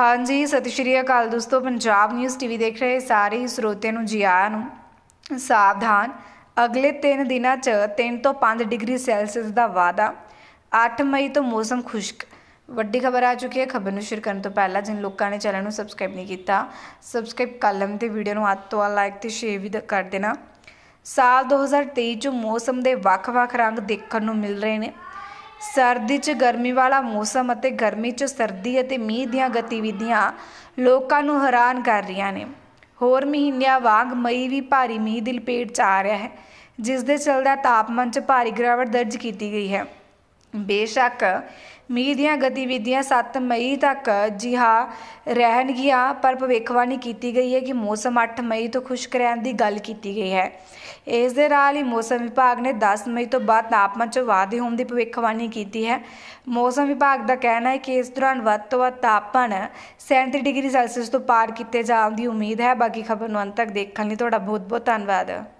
ਹਾਂਜੀ ਸਤਿ ਸ਼੍ਰੀ ਅਕਾਲ ਦੋਸਤੋ ਪੰਜਾਬ ਨਿਊਜ਼ ਟੀਵੀ ਦੇਖ ਰਹੇ ਸਾਰੇ ਹੀ ਸਰੋਤਿਆਂ ਨੂੰ ਜੀ ਆਇਆਂ ਨੂੰ ਸਾਵਧਾਨ ਅਗਲੇ 3 ਦਿਨਾਂ 'ਚ 3 ਤੋਂ 5 ਡਿਗਰੀ ਸੈਲਸੀਅਸ ਦਾ ਵਾਅਦਾ 8 ਮਈ ਤੋਂ ਮੌਸਮ ਖੁਸ਼ਕ ਵੱਡੀ ਖਬਰ ਆ ਚੁੱਕੀ ਹੈ ਖਬਰ ਨੂੰ ਸ਼ੇਅਰ ਕਰਨ ਤੋਂ ਪਹਿਲਾਂ ਜਿਨ ਲੋਕਾਂ ਨੇ ਚੈਨਲ ਨੂੰ ਸਬਸਕ੍ਰਾਈਬ ਨਹੀਂ ਕੀਤਾ ਸਬਸਕ੍ਰਾਈਬ ਕਰ ਲੈਣ ਤੇ ਵੀਡੀਓ ਨੂੰ ਹੱਥ ਤੋਂ ਲਾਈਕ ਤੇ ਸ਼ੇਅਰ ਵੀ ਕਰ ਦੇਣਾ ਸਾਲ 2023 ਚ ਮੌਸਮ ਦੇ ਵੱਖ-ਵੱਖ ਰੰਗ ਦੇਖਣ ਨੂੰ ਮਿਲ ਰਹੇ ਨੇ ਸਰਦੀ 'ਚ ਗਰਮੀ ਵਾਲਾ ਮੌਸਮ ਅਤੇ ਗਰਮੀ 'ਚ ਸਰਦੀ ਅਤੇ ਮੀਂਹ ਦੀਆਂ ਗਤੀਵਿਧੀਆਂ ਲੋਕਾਂ ਨੂੰ ਹੈਰਾਨ ਕਰ ਰਹੀਆਂ ਨੇ ਹੋਰ ਮਹੀਨਿਆਂ ਵਾਂਗ ਮਈ ਵੀ ਭਾਰੀ ਮੀਂਹ ਦੀ ਲਪੇਟ 'ਚ ਆ ਰਿਹਾ ਹੈ ਜਿਸ ਦੇ ਚਲਦਾ ਤਾਪਮਾਨ 'ਚ ਭਾਰੀ ਗਿਰਾਵਟ ਦਰਜ ਕੀਤੀ ਗਈ ਹੈ ਬੇਸ਼ੱਕ ਮੀਂਹ ਦੀਆਂ ਗਤੀਵਿਧੀਆਂ 7 ਮਈ ਤੱਕ ਜਿਹਾ ਰਹਿਣਗੀਆਂ ਪਰ ਭਵਿੱਖਬਾਣੀ ਕੀਤੀ ਗਈ ਹੈ ਕਿ ਮੌਸਮ 8 ਮਈ ਤੋਂ ਖੁਸ਼ਕ ਰਹਿਣ ਦੀ ਗੱਲ ਕੀਤੀ ਗਈ ਹੈ ਇਸ ਦੇ ਨਾਲ ਹੀ ਮੌਸਮ ਵਿਭਾਗ ਨੇ 10 ਮਈ ਤੋਂ ਬਾਅਦ ਤਾਪਮਾਨ 'ਚ ਵਾਧੇ ਹੋਣ ਦੀ ਭਵਿੱਖਬਾਣੀ ਕੀਤੀ ਹੈ ਮੌਸਮ ਵਿਭਾਗ ਦਾ ਕਹਿਣਾ ਹੈ ਕਿ ਇਸ ਦੌਰਾਨ ਵੱਧ ਤੋਂ ਵੱਧ ਤਾਪਮਾਨ 37 ਡਿਗਰੀ ਸੈਲਸੀਅਸ ਤੋਂ ਪਾਰ ਕੀਤੇ ਜਾਣ ਦੀ ਉਮੀਦ ਹੈ ਬਾਕੀ ਖਬਰ ਨੂੰ ਅੰਤ ਤੱਕ ਦੇਖਣ ਲਈ ਤੁਹਾਡਾ ਬਹੁਤ ਬਹੁਤ ਧੰਨਵਾਦ